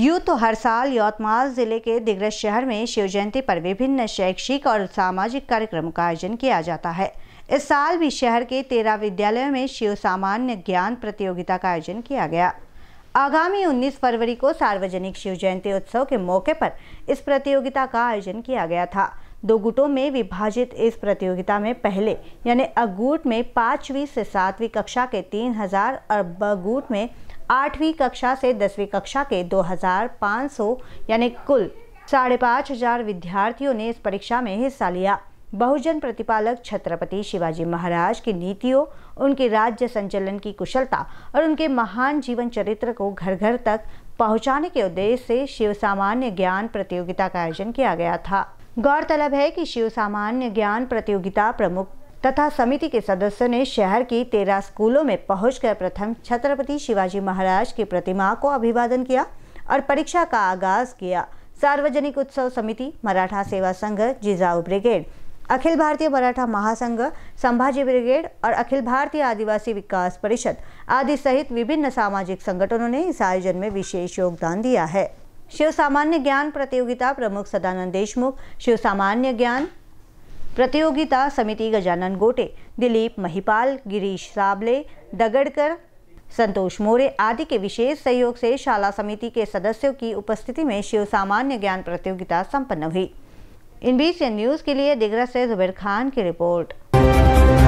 यूँ तो हर साल यौतमाल ज़िले के दिग्रज शहर में शिव जयंती पर विभिन्न शैक्षिक और सामाजिक कार्यक्रम का आयोजन किया जाता है इस साल भी शहर के तेरह विद्यालयों में शिव सामान्य ज्ञान प्रतियोगिता का आयोजन किया गया आगामी 19 फरवरी को सार्वजनिक शिव जयंती उत्सव के मौके पर इस प्रतियोगिता का आयोजन किया गया था दो गुटों में विभाजित इस प्रतियोगिता में पहले यानी अगुट में पांचवी से सातवीं कक्षा के तीन हजार और बगुट में आठवीं कक्षा से दसवीं कक्षा के 2,500 यानी कुल साढ़े पाँच हजार विद्यार्थियों ने इस परीक्षा में हिस्सा लिया बहुजन प्रतिपालक छत्रपति शिवाजी महाराज की नीतियों उनके राज्य संचालन की कुशलता और उनके महान जीवन चरित्र को घर घर तक पहुंचाने के उद्देश्य से शिव सामान्य ज्ञान प्रतियोगिता का आयोजन किया गया था गौरतलब है कि शिव सामान्य ज्ञान प्रतियोगिता प्रमुख तथा समिति के सदस्यों ने शहर की तेरह स्कूलों में पहुंचकर प्रथम छत्रपति शिवाजी महाराज की प्रतिमा को अभिवादन किया और परीक्षा का आगाज किया सार्वजनिक उत्सव समिति मराठा सेवा संघ जिजाऊ ब्रिगेड अखिल भारतीय मराठा महासंघ संभाजी ब्रिगेड और अखिल भारतीय आदिवासी विकास परिषद आदि सहित विभिन्न सामाजिक संगठनों ने इस आयोजन में विशेष योगदान दिया है शिव सामान्य ज्ञान प्रतियोगिता प्रमुख सदानंद देशमुख शिव सामान्य ज्ञान प्रतियोगिता समिति गजानन गोटे दिलीप महिपाल गिरीश साबले दगड़कर संतोष मोरे आदि के विशेष सहयोग से शाला समिति के सदस्यों की उपस्थिति में शिव सामान्य ज्ञान प्रतियोगिता संपन्न हुई इन बीच न्यूज़ के लिए दिग्रह से जुबेर खान की रिपोर्ट